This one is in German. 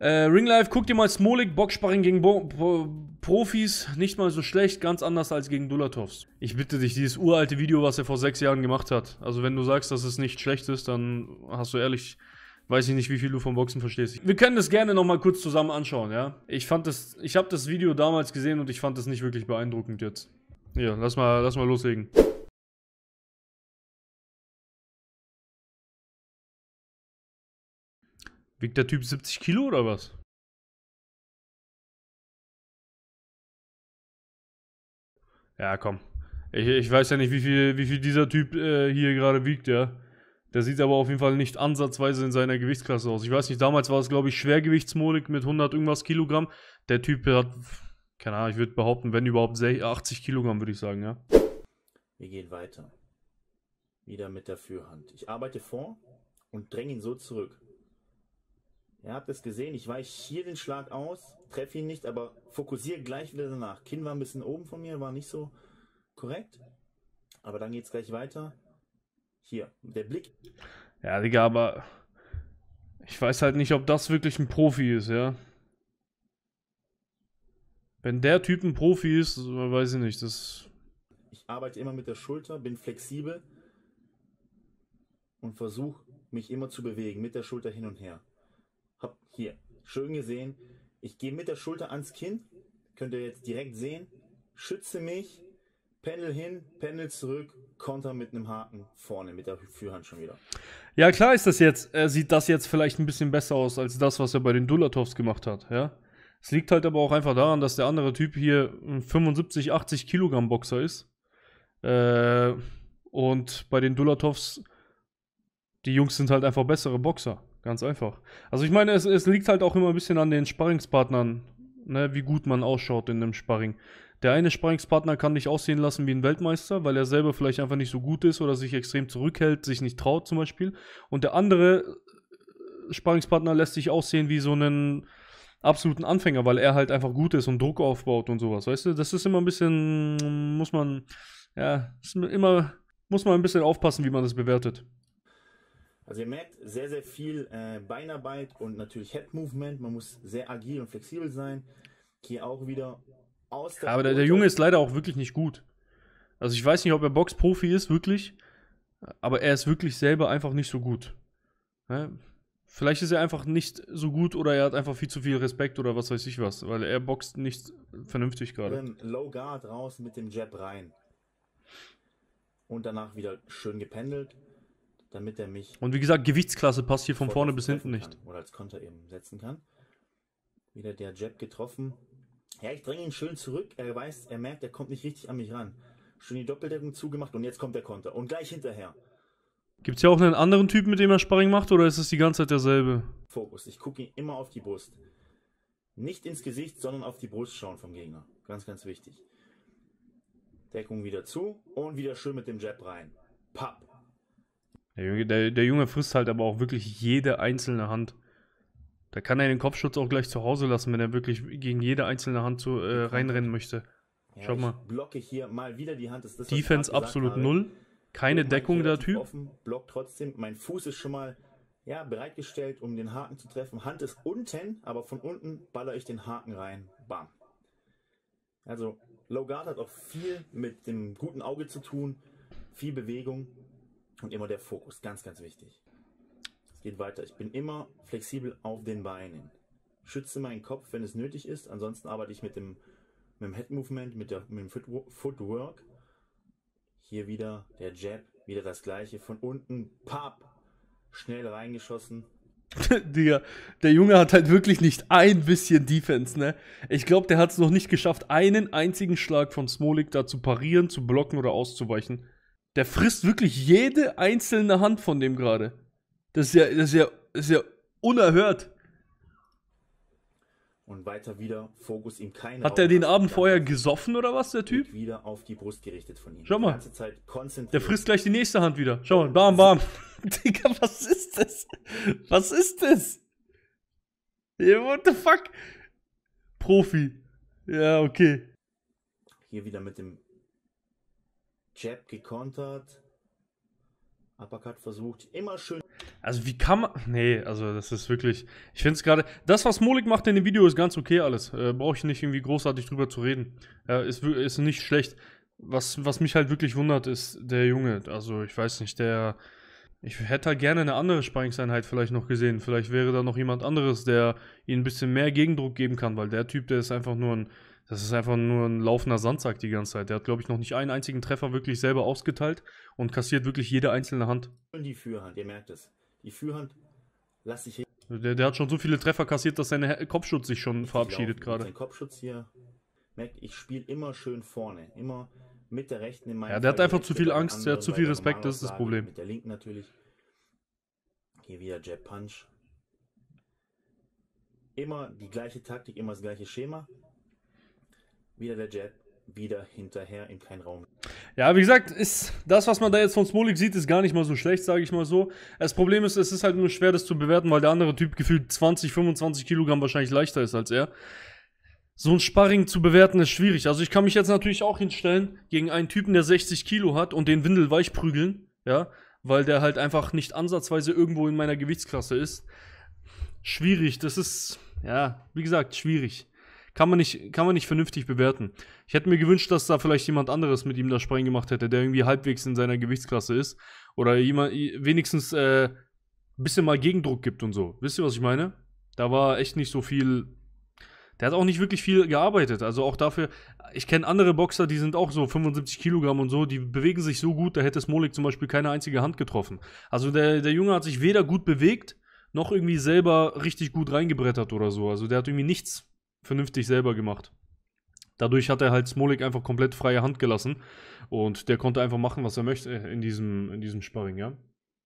Äh, Ringlife, guck dir mal Smolik, Boxsparring gegen Bo Bo Profis, nicht mal so schlecht, ganz anders als gegen Dulatovs. Ich bitte dich, dieses uralte Video, was er vor sechs Jahren gemacht hat. Also wenn du sagst, dass es nicht schlecht ist, dann hast du ehrlich, weiß ich nicht, wie viel du vom Boxen verstehst. Wir können das gerne nochmal kurz zusammen anschauen, ja? Ich fand das, ich habe das Video damals gesehen und ich fand das nicht wirklich beeindruckend jetzt. Hier, lass mal, lass mal loslegen. Wiegt der Typ 70 Kilo oder was? Ja, komm. Ich, ich weiß ja nicht, wie viel, wie viel dieser Typ äh, hier gerade wiegt, ja. Der sieht aber auf jeden Fall nicht ansatzweise in seiner Gewichtsklasse aus. Ich weiß nicht, damals war es, glaube ich, Schwergewichtsmolik mit 100 irgendwas Kilogramm. Der Typ hat, keine Ahnung, ich würde behaupten, wenn überhaupt 80 Kilogramm, würde ich sagen, ja. Wir gehen weiter. Wieder mit der Fürhand. Ich arbeite vor und dränge ihn so zurück, Ihr habt es gesehen, ich weiche hier den Schlag aus, treffe ihn nicht, aber fokussiere gleich wieder danach. Kinn war ein bisschen oben von mir, war nicht so korrekt. Aber dann geht es gleich weiter. Hier, der Blick. Ja, Digga, aber ich weiß halt nicht, ob das wirklich ein Profi ist, ja. Wenn der Typ ein Profi ist, weiß ich nicht, das... Ich arbeite immer mit der Schulter, bin flexibel und versuche mich immer zu bewegen, mit der Schulter hin und her hab hier, schön gesehen. Ich gehe mit der Schulter ans Kinn, könnt ihr jetzt direkt sehen, schütze mich, Pendel hin, Pendel zurück, Konter mit einem Haken vorne mit der Führhand schon wieder. Ja, klar ist das jetzt, äh, sieht das jetzt vielleicht ein bisschen besser aus als das, was er bei den Dulatovs gemacht hat, ja. Es liegt halt aber auch einfach daran, dass der andere Typ hier ein 75, 80 Kilogramm Boxer ist. Äh, und bei den Dulatovs, die Jungs sind halt einfach bessere Boxer. Ganz einfach. Also ich meine, es, es liegt halt auch immer ein bisschen an den Sparringspartnern, ne, wie gut man ausschaut in dem Sparring. Der eine Sparringspartner kann dich aussehen lassen wie ein Weltmeister, weil er selber vielleicht einfach nicht so gut ist oder sich extrem zurückhält, sich nicht traut zum Beispiel. Und der andere äh, Sparringspartner lässt sich aussehen wie so einen absoluten Anfänger, weil er halt einfach gut ist und Druck aufbaut und sowas. Weißt du, das ist immer ein bisschen, muss man, ja, immer, muss man ein bisschen aufpassen, wie man das bewertet. Also ihr merkt sehr, sehr viel äh, Beinarbeit und natürlich Head Movement. Man muss sehr agil und flexibel sein. Hier auch wieder aus der. aber der, der, Junge ist leider auch wirklich nicht gut. Also ich weiß nicht, ob er Boxprofi ist, wirklich. Aber er ist wirklich selber einfach nicht so gut. Ne? Vielleicht ist er einfach nicht so gut oder er hat einfach viel zu viel Respekt oder was weiß ich was, weil er boxt nicht vernünftig gerade. Low Guard raus mit dem Jab rein. Und danach wieder schön gependelt damit er mich. Und wie gesagt, Gewichtsklasse passt hier von vorne bis hinten nicht. Kann. Oder als Konter eben setzen kann. Wieder der Jab getroffen. Ja, ich dränge ihn schön zurück. Er weiß, er merkt, er kommt nicht richtig an mich ran. Schön die Doppeldeckung zugemacht und jetzt kommt der Konter. Und gleich hinterher. Gibt es hier auch einen anderen Typen, mit dem er Sparring macht oder ist es die ganze Zeit derselbe? Fokus. Ich gucke ihn immer auf die Brust. Nicht ins Gesicht, sondern auf die Brust schauen vom Gegner. Ganz, ganz wichtig. Deckung wieder zu und wieder schön mit dem Jab rein. Papp. Der Junge, der, der Junge frisst halt aber auch wirklich jede einzelne Hand. Da kann er den Kopfschutz auch gleich zu Hause lassen, wenn er wirklich gegen jede einzelne Hand zu, äh, reinrennen möchte. Ja, Schau mal. Blocke hier mal wieder die Hand. Das das, Defense absolut habe. null. Keine Deckung der Typ. Offen, block trotzdem. Mein Fuß ist schon mal ja, bereitgestellt, um den Haken zu treffen. Hand ist unten, aber von unten baller ich den Haken rein. Bam. Also Logard hat auch viel mit dem guten Auge zu tun. Viel Bewegung. Und immer der Fokus, ganz, ganz wichtig. Es geht weiter. Ich bin immer flexibel auf den Beinen. Schütze meinen Kopf, wenn es nötig ist. Ansonsten arbeite ich mit dem, mit dem Head Movement, mit, der, mit dem Footwork. Hier wieder der Jab, wieder das gleiche. Von unten, pap, schnell reingeschossen. Digga, der Junge hat halt wirklich nicht ein bisschen Defense, ne? Ich glaube, der hat es noch nicht geschafft, einen einzigen Schlag von Smolik da zu parieren, zu blocken oder auszuweichen der frisst wirklich jede einzelne Hand von dem gerade. Das ist ja, das ist ja, das ist ja unerhört. Und weiter wieder Fokus ihm keine. Hat er den Abend vorher gesoffen oder was, der Typ? Wieder auf die Brust gerichtet von ihm. Schau mal. Der frisst gleich die nächste Hand wieder. Schau mal, bam, bam. Digga, was ist das? Was ist das? Yeah, what the fuck? Profi. Ja, okay. Hier wieder mit dem Jab gekontert. Uppercut versucht. Immer schön. Also wie kann man... Nee, also das ist wirklich... Ich finde es gerade... Das, was Molik macht in dem Video, ist ganz okay alles. Äh, Brauche ich nicht irgendwie großartig drüber zu reden. Äh, ist, ist nicht schlecht. Was, was mich halt wirklich wundert, ist der Junge. Also ich weiß nicht, der... Ich hätte halt gerne eine andere Spannungseinheit vielleicht noch gesehen. Vielleicht wäre da noch jemand anderes, der ihnen ein bisschen mehr Gegendruck geben kann, weil der Typ, der ist einfach nur ein das ist einfach nur ein laufender Sandsack die ganze Zeit. Der hat, glaube ich, noch nicht einen einzigen Treffer wirklich selber ausgeteilt und kassiert wirklich jede einzelne Hand. Und die Führhand, ihr merkt es. Die Führhand lass ich hin. Der, der, hat schon so viele Treffer kassiert, dass sein Kopfschutz sich schon ich verabschiedet gerade. Sein Kopfschutz hier. Merkt, ich spiele immer schön vorne. Immer mit der rechten in meinem. Ja, der Fall hat einfach zu viel Angst, der hat zu viel Respekt, das ist das Problem. Mit der linken natürlich. Hier wieder Jab Punch. Immer die gleiche Taktik, immer das gleiche Schema wieder der Jet, wieder hinterher in keinen Raum. Ja, wie gesagt, ist das, was man da jetzt von Smolik sieht, ist gar nicht mal so schlecht, sage ich mal so. Das Problem ist, es ist halt nur schwer, das zu bewerten, weil der andere Typ gefühlt 20, 25 Kilogramm wahrscheinlich leichter ist als er. So ein Sparring zu bewerten ist schwierig. Also ich kann mich jetzt natürlich auch hinstellen gegen einen Typen, der 60 Kilo hat und den Windel weich prügeln, ja, weil der halt einfach nicht ansatzweise irgendwo in meiner Gewichtsklasse ist. Schwierig, das ist, ja, wie gesagt, schwierig kann man nicht, kann man nicht vernünftig bewerten. Ich hätte mir gewünscht, dass da vielleicht jemand anderes mit ihm das Sprengen gemacht hätte, der irgendwie halbwegs in seiner Gewichtsklasse ist oder jemand wenigstens äh, ein bisschen mal Gegendruck gibt und so. Wisst ihr, was ich meine? Da war echt nicht so viel. Der hat auch nicht wirklich viel gearbeitet. Also auch dafür, ich kenne andere Boxer, die sind auch so 75 Kilogramm und so, die bewegen sich so gut, da hätte Smolik zum Beispiel keine einzige Hand getroffen. Also der, der Junge hat sich weder gut bewegt, noch irgendwie selber richtig gut reingebrettert oder so. Also der hat irgendwie nichts vernünftig selber gemacht. Dadurch hat er halt Smolik einfach komplett freie Hand gelassen und der konnte einfach machen, was er möchte in diesem, in diesem Sparring, ja.